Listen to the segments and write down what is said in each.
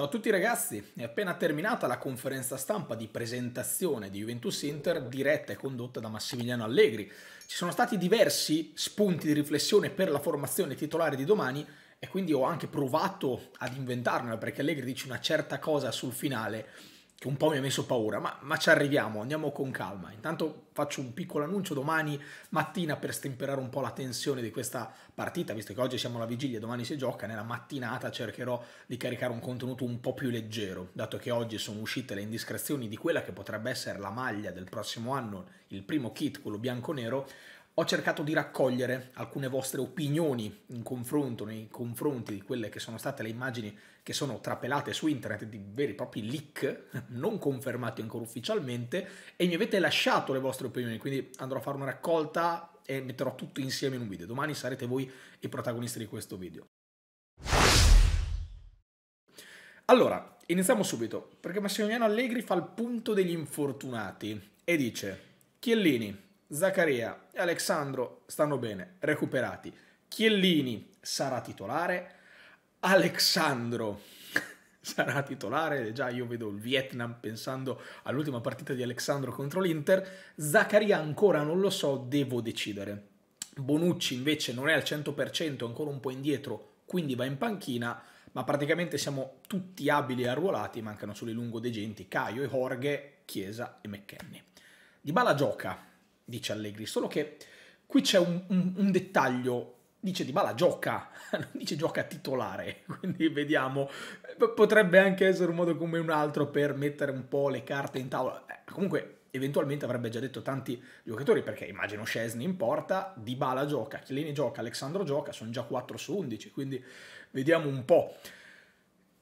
Ciao a tutti ragazzi, è appena terminata la conferenza stampa di presentazione di Juventus Inter diretta e condotta da Massimiliano Allegri. Ci sono stati diversi spunti di riflessione per la formazione titolare di domani e quindi ho anche provato ad inventarne perché Allegri dice una certa cosa sul finale che un po' mi ha messo paura, ma, ma, ci arriviamo, andiamo con calma. Intanto faccio un piccolo annuncio domani mattina per stemperare un po' la tensione di questa partita, visto che oggi siamo alla vigilia, domani si gioca, nella mattinata cercherò di caricare un contenuto un po' più leggero, dato che oggi sono uscite le indiscrezioni di quella che potrebbe essere la maglia del prossimo anno, il primo kit, quello bianco-nero, ho cercato di raccogliere alcune vostre opinioni in confronto, nei confronti di quelle che sono state le immagini che sono trapelate su internet di veri e propri leak, non confermati ancora ufficialmente, e mi avete lasciato le vostre opinioni, quindi andrò a fare una raccolta e metterò tutto insieme in un video. Domani sarete voi i protagonisti di questo video. Allora, iniziamo subito, perché Massimiliano Allegri fa il punto degli infortunati e dice Chiellini, Zaccaria e Alexandro stanno bene, recuperati. Chiellini sarà titolare, Alexandro sarà titolare, già io vedo il Vietnam pensando all'ultima partita di Alexandro contro l'Inter, Zaccaria ancora non lo so, devo decidere. Bonucci invece non è al 100%, ancora un po' indietro, quindi va in panchina, ma praticamente siamo tutti abili e arruolati, mancano solo i lungo degenti, Caio e Jorge, Chiesa e McKenny. Di Bala gioca, dice Allegri, solo che qui c'è un, un, un dettaglio dice Di Bala gioca, non dice gioca titolare, quindi vediamo, potrebbe anche essere un modo come un altro per mettere un po' le carte in tavola, eh, comunque eventualmente avrebbe già detto tanti giocatori perché immagino Scesni in porta, Di Bala gioca, Chiellini gioca, Alessandro gioca, sono già 4 su 11, quindi vediamo un po'.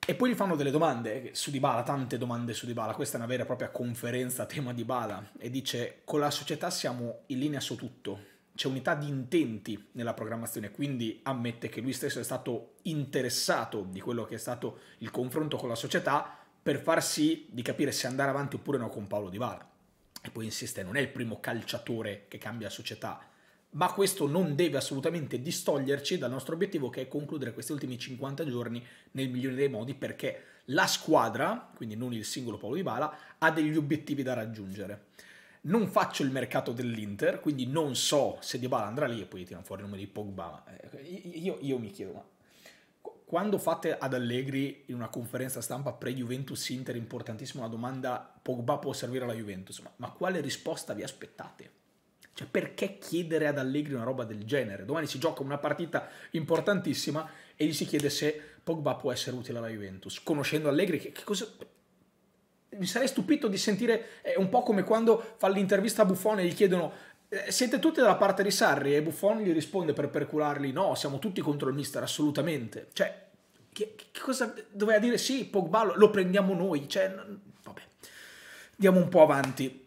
E poi gli fanno delle domande eh, su Dybala, tante domande su Dybala, questa è una vera e propria conferenza a tema Dybala e dice con la società siamo in linea su tutto, c'è unità di intenti nella programmazione, quindi ammette che lui stesso è stato interessato di quello che è stato il confronto con la società per far sì di capire se andare avanti oppure no con Paolo Di Bala. E poi insiste, non è il primo calciatore che cambia società, ma questo non deve assolutamente distoglierci dal nostro obiettivo che è concludere questi ultimi 50 giorni nel migliore dei modi perché la squadra, quindi non il singolo Paolo Di Bala, ha degli obiettivi da raggiungere non faccio il mercato dell'Inter, quindi non so se Dybala andrà lì e poi tirano fuori il nome di Pogba. Eh, io, io mi chiedo, ma quando fate ad Allegri in una conferenza stampa pre-Juventus-Inter importantissima la domanda Pogba può servire alla Juventus, ma, ma quale risposta vi aspettate? Cioè perché chiedere ad Allegri una roba del genere? Domani si gioca una partita importantissima e gli si chiede se Pogba può essere utile alla Juventus. Conoscendo Allegri, che, che cosa, mi sarei stupito di sentire, è eh, un po' come quando fa l'intervista a Buffon e gli chiedono eh, siete tutti dalla parte di Sarri e Buffon gli risponde per percularli no, siamo tutti contro il mister, assolutamente. Cioè, che, che cosa doveva dire? Sì, Pogba lo, lo prendiamo noi, cioè, vabbè. Andiamo un po' avanti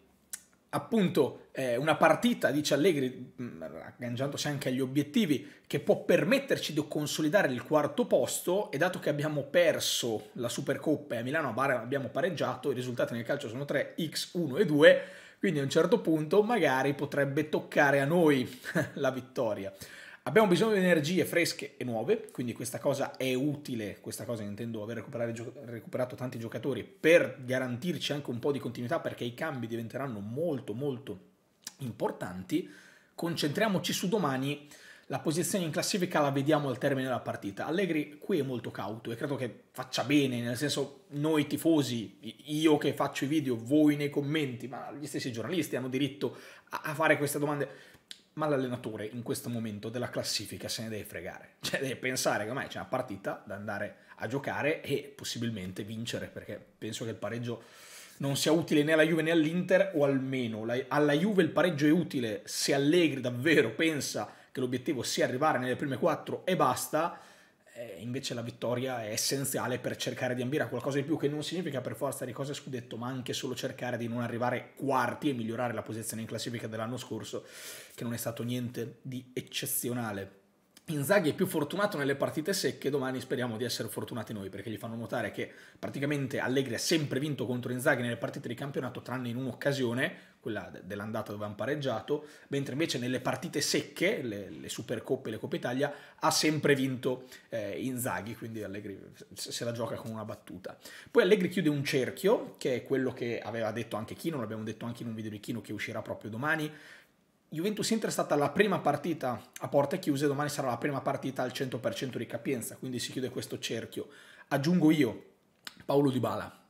appunto eh, una partita, dice Allegri, mm, agganciandosi anche agli obiettivi, che può permetterci di consolidare il quarto posto e dato che abbiamo perso la Supercoppa e a Milano a abbiamo pareggiato, i risultati nel calcio sono 3, X, 1 e 2, quindi a un certo punto magari potrebbe toccare a noi la vittoria. Abbiamo bisogno di energie fresche e nuove, quindi questa cosa è utile, questa cosa intendo aver recuperato tanti giocatori per garantirci anche un po' di continuità perché i cambi diventeranno molto molto importanti. Concentriamoci su domani, la posizione in classifica la vediamo al termine della partita. Allegri qui è molto cauto e credo che faccia bene, nel senso noi tifosi, io che faccio i video, voi nei commenti, ma gli stessi giornalisti hanno diritto a fare queste domande ma l'allenatore in questo momento della classifica se ne deve fregare, cioè deve pensare che ormai c'è una partita da andare a giocare e possibilmente vincere, perché penso che il pareggio non sia utile né alla Juve né all'Inter, o almeno alla Juve il pareggio è utile se Allegri davvero pensa che l'obiettivo sia arrivare nelle prime quattro e basta, eh, invece la vittoria è essenziale per cercare di ambire a qualcosa di più, che non significa per forza di cose scudetto, ma anche solo cercare di non arrivare quarti e migliorare la posizione in classifica dell'anno scorso, che non è stato niente di eccezionale. Inzaghi è più fortunato nelle partite secche, domani speriamo di essere fortunati noi, perché gli fanno notare che praticamente Allegri ha sempre vinto contro Inzaghi nelle partite di campionato, tranne in un'occasione, quella dell'andata dove hanno pareggiato, mentre invece nelle partite secche, le, le Supercoppe e le Coppe Italia, ha sempre vinto eh, Inzaghi, quindi Allegri se la gioca con una battuta. Poi Allegri chiude un cerchio, che è quello che aveva detto anche Chino, l'abbiamo detto anche in un video di Chino che uscirà proprio domani, Juventus-Inter è stata la prima partita a porte chiuse, domani sarà la prima partita al 100% di capienza, quindi si chiude questo cerchio. Aggiungo io, Paolo Dybala,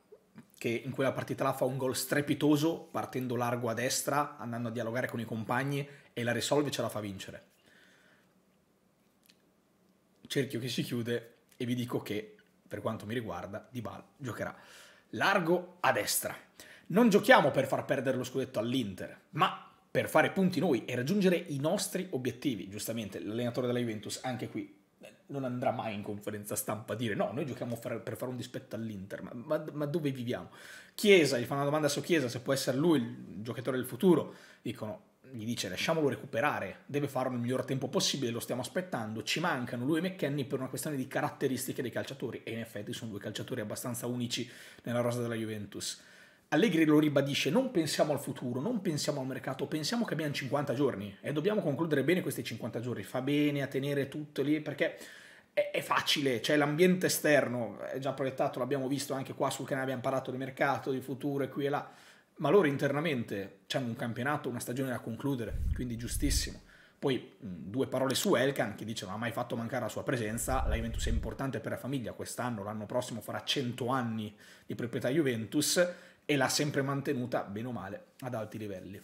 che in quella partita là fa un gol strepitoso, partendo largo a destra, andando a dialogare con i compagni e la risolve e ce la fa vincere. Cerchio che si chiude e vi dico che, per quanto mi riguarda, Dybala giocherà largo a destra. Non giochiamo per far perdere lo scudetto all'Inter, ma per fare punti noi e raggiungere i nostri obiettivi. Giustamente l'allenatore della Juventus anche qui eh, non andrà mai in conferenza stampa a dire no, noi giochiamo per fare un dispetto all'Inter, ma, ma, ma, dove viviamo? Chiesa, gli fa una domanda su Chiesa, se può essere lui il giocatore del futuro, dicono, gli dice lasciamolo recuperare, deve farlo nel miglior tempo possibile, lo stiamo aspettando, ci mancano lui e McKenny per una questione di caratteristiche dei calciatori e in effetti sono due calciatori abbastanza unici nella rosa della Juventus. Allegri lo ribadisce, non pensiamo al futuro, non pensiamo al mercato, pensiamo che abbiamo 50 giorni e dobbiamo concludere bene questi 50 giorni. Fa bene a tenere tutto lì perché è, è facile, c'è cioè l'ambiente esterno, è già proiettato, l'abbiamo visto anche qua sul canale, abbiamo parlato di mercato, di futuro e qui e là, ma loro internamente hanno un campionato, una stagione da concludere, quindi giustissimo. Poi mm, due parole su Elkan che dice non ha mai fatto mancare la sua presenza, la Juventus è importante per la famiglia, quest'anno, l'anno prossimo farà 100 anni di proprietà Juventus e l'ha sempre mantenuta, bene o male, ad alti livelli.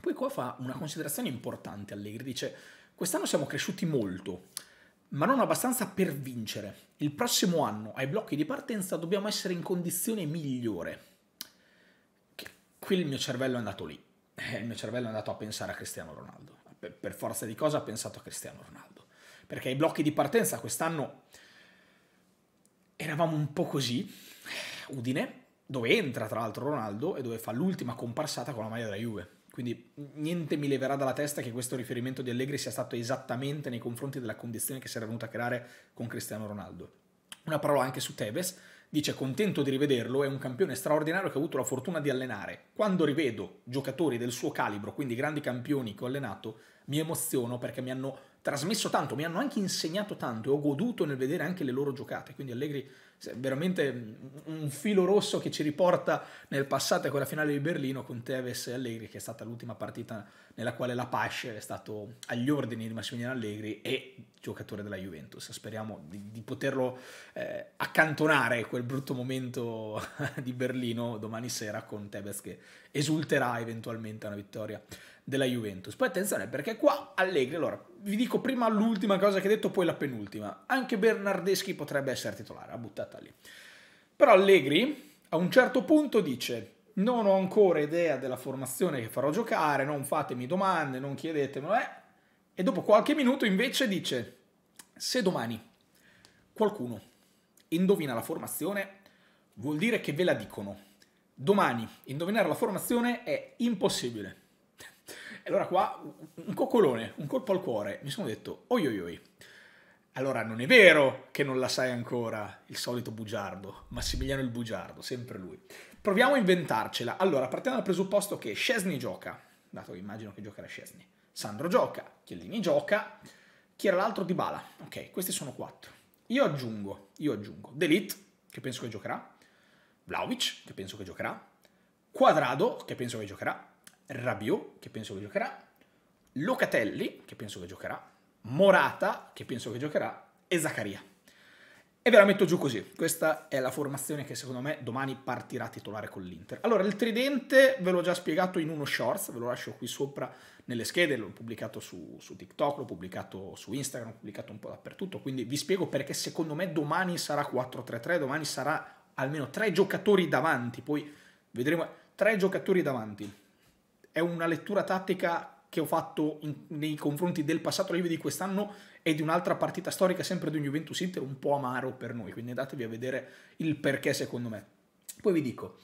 Poi qua fa una considerazione importante Allegri, dice quest'anno siamo cresciuti molto, ma non abbastanza per vincere. Il prossimo anno, ai blocchi di partenza, dobbiamo essere in condizione migliore. Che qui il mio cervello è andato lì, eh, il mio cervello è andato a pensare a Cristiano Ronaldo, per forza di cosa ha pensato a Cristiano Ronaldo, perché ai blocchi di partenza quest'anno eravamo un po' così, Udine, dove entra tra l'altro Ronaldo e dove fa l'ultima comparsata con la maglia della Juve. Quindi niente mi leverà dalla testa che questo riferimento di Allegri sia stato esattamente nei confronti della condizione che si era venuta a creare con Cristiano Ronaldo. Una parola anche su Tevez, dice contento di rivederlo, è un campione straordinario che ho avuto la fortuna di allenare. Quando rivedo giocatori del suo calibro, quindi grandi campioni che ho allenato, mi emoziono perché mi hanno trasmesso tanto, mi hanno anche insegnato tanto e ho goduto nel vedere anche le loro giocate. Quindi Allegri è veramente un filo rosso che ci riporta nel passato a quella finale di Berlino con Tevez e Allegri, che è stata l'ultima partita nella quale la Pasce è stato agli ordini di Massimiliano Allegri e giocatore della Juventus. Speriamo di, di poterlo eh, accantonare quel brutto momento di Berlino domani sera con Tevez che esulterà eventualmente a una vittoria della Juventus. Poi attenzione perché qua Allegri, allora vi dico prima l'ultima cosa che ho detto, poi la penultima. Anche Bernardeschi potrebbe essere titolare, ha buttata lì. Però Allegri a un certo punto dice non ho ancora idea della formazione che farò giocare, non fatemi domande, non chiedetemelo. Eh. E dopo qualche minuto invece dice se domani qualcuno indovina la formazione vuol dire che ve la dicono. Domani indovinare la formazione è impossibile allora qua un coccolone, un colpo al cuore, mi sono detto, oi oi oi. Allora non è vero che non la sai ancora, il solito bugiardo, Massimiliano il bugiardo, sempre lui. Proviamo a inventarcela. Allora, partiamo dal presupposto che Scesni gioca, dato che immagino che giocherà Scesni. Sandro gioca, Chiellini gioca, chi era l'altro di Bala. Ok, questi sono quattro. Io aggiungo, io aggiungo Delit, che penso che giocherà, Vlaovic, che penso che giocherà, Quadrado, che penso che giocherà, Rabiot, che penso che giocherà, Locatelli, che penso che giocherà, Morata, che penso che giocherà, e Zaccaria. E ve la metto giù così. Questa è la formazione che secondo me domani partirà titolare con l'Inter. Allora, il tridente ve l'ho già spiegato in uno shorts, ve lo lascio qui sopra nelle schede, l'ho pubblicato su, su TikTok, l'ho pubblicato su Instagram, l'ho pubblicato un po' dappertutto, quindi vi spiego perché secondo me domani sarà 4-3-3, domani sarà almeno tre giocatori davanti, poi vedremo tre giocatori davanti è una lettura tattica che ho fatto in, nei confronti del passato Live di quest'anno e di un'altra partita storica sempre di un Juventus Inter un po' amaro per noi, quindi andatevi a vedere il perché secondo me. Poi vi dico,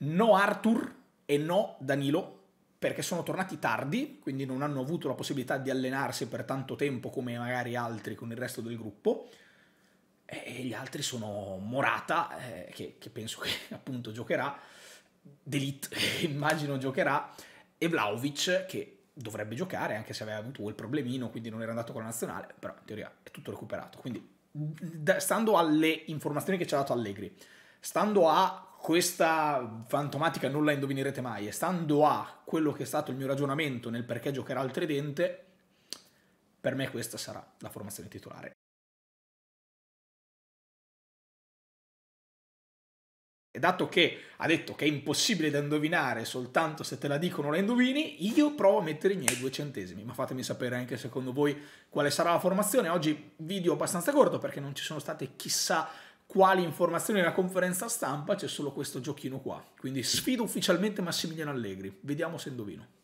no Arthur e no Danilo perché sono tornati tardi, quindi non hanno avuto la possibilità di allenarsi per tanto tempo come magari altri con il resto del gruppo e gli altri sono Morata, eh, che, che penso che appunto giocherà, D'Elite immagino giocherà, e Vlaovic che dovrebbe giocare anche se aveva avuto quel problemino quindi non era andato con la nazionale però in teoria è tutto recuperato quindi stando alle informazioni che ci ha dato Allegri stando a questa fantomatica non la indovinerete mai e stando a quello che è stato il mio ragionamento nel perché giocherà il tridente per me questa sarà la formazione titolare E dato che ha detto che è impossibile da indovinare soltanto se te la dicono la indovini, io provo a mettere i miei due centesimi. Ma fatemi sapere anche secondo voi quale sarà la formazione. Oggi video abbastanza corto perché non ci sono state chissà quali informazioni nella conferenza stampa, c'è solo questo giochino qua. Quindi sfido ufficialmente Massimiliano Allegri. Vediamo se indovino.